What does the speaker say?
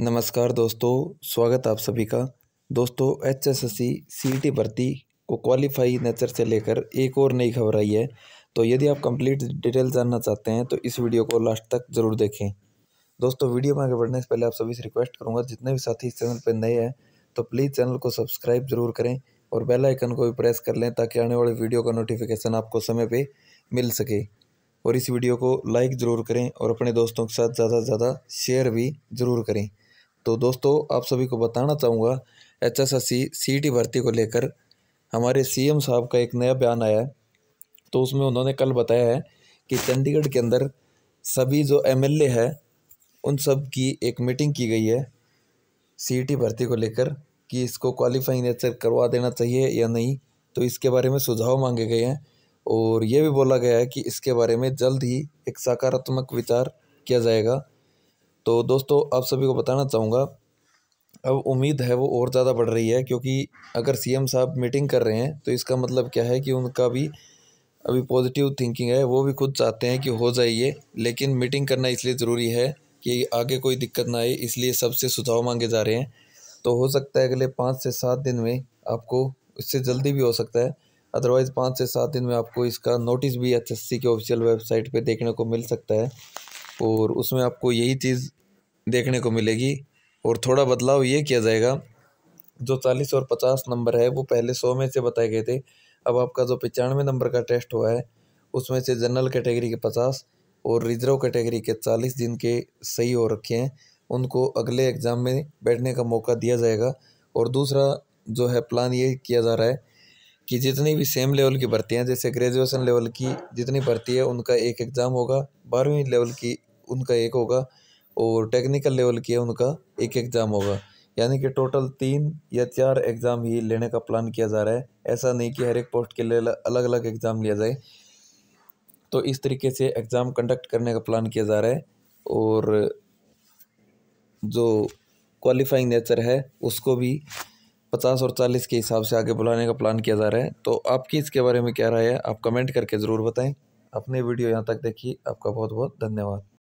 नमस्कार दोस्तों स्वागत आप सभी का दोस्तों एच एस एस सी भर्ती को क्वालिफाई नेचर से लेकर एक और नई खबर आई है तो यदि आप कंप्लीट डिटेल जानना चाहते हैं तो इस वीडियो को लास्ट तक ज़रूर देखें दोस्तों वीडियो में आगे बढ़ने से पहले आप सभी से रिक्वेस्ट करूँगा जितने भी साथी इस चैनल पर नए हैं तो प्लीज़ चैनल को सब्सक्राइब ज़रूर करें और बेल आइकन को भी प्रेस कर लें ताकि आने वाले वीडियो का नोटिफिकेशन आपको समय पर मिल सके और इस वीडियो को लाइक ज़रूर करें और अपने दोस्तों के साथ ज़्यादा से ज़्यादा शेयर भी ज़रूर करें तो दोस्तों आप सभी को बताना चाहूँगा एच एस एस सी भर्ती को लेकर हमारे सीएम साहब का एक नया बयान आया है तो उसमें उन्होंने कल बताया है कि चंडीगढ़ के अंदर सभी जो एम एल ए है उन सब की एक मीटिंग की गई है सी भर्ती को लेकर कि इसको क्वालिफाइंग नेचर करवा देना चाहिए या नहीं तो इसके बारे में सुझाव मांगे गए हैं और ये भी बोला गया है कि इसके बारे में जल्द ही एक सकारात्मक विचार किया जाएगा तो दोस्तों आप सभी को बताना चाहूँगा अब उम्मीद है वो और ज़्यादा बढ़ रही है क्योंकि अगर सीएम साहब मीटिंग कर रहे हैं तो इसका मतलब क्या है कि उनका भी अभी पॉजिटिव थिंकिंग है वो भी खुद चाहते हैं कि हो जाइए लेकिन मीटिंग करना इसलिए ज़रूरी है कि आगे कोई दिक्कत ना आए इसलिए सबसे सुझाव मांगे जा रहे हैं तो हो सकता है अगले पाँच से सात दिन में आपको इससे जल्दी भी हो सकता है अदरवाइज़ पाँच से सात दिन में आपको इसका नोटिस भी एच के ऑफिशियल वेबसाइट पर देखने को मिल सकता है और उसमें आपको यही चीज़ देखने को मिलेगी और थोड़ा बदलाव ये किया जाएगा जो चालीस और पचास नंबर है वो पहले सौ में से बताए गए थे अब आपका जो पचानवे नंबर का टेस्ट हुआ है उसमें से जनरल कैटेगरी के पचास और रिजर्व कैटेगरी के चालीस जिनके सही हो रखे हैं उनको अगले एग्ज़ाम में बैठने का मौका दिया जाएगा और दूसरा जो है प्लान ये किया जा रहा है कि जितनी भी सेम लेवल की भर्तियाँ जैसे ग्रेजुएसन लेवल की जितनी भर्ती है उनका एक एग्ज़ाम होगा बारहवीं लेवल की उनका एक होगा और टेक्निकल लेवल के उनका एक एग्ज़ाम होगा यानी कि टोटल तीन या चार एग्ज़ाम ही लेने का प्लान किया जा रहा है ऐसा नहीं कि हर एक पोस्ट के लिए अलग अलग एग्ज़ाम लिया जाए तो इस तरीके से एग्ज़ाम कंडक्ट करने का प्लान किया जा रहा है और जो क्वालिफाइंग नेचर है उसको भी पचास और चालीस के हिसाब से आगे बुलाने का प्लान किया जा रहा है तो आपकी इसके बारे में क्या राय है आप कमेंट करके ज़रूर बताएं अपने वीडियो यहाँ तक देखिए आपका बहुत बहुत धन्यवाद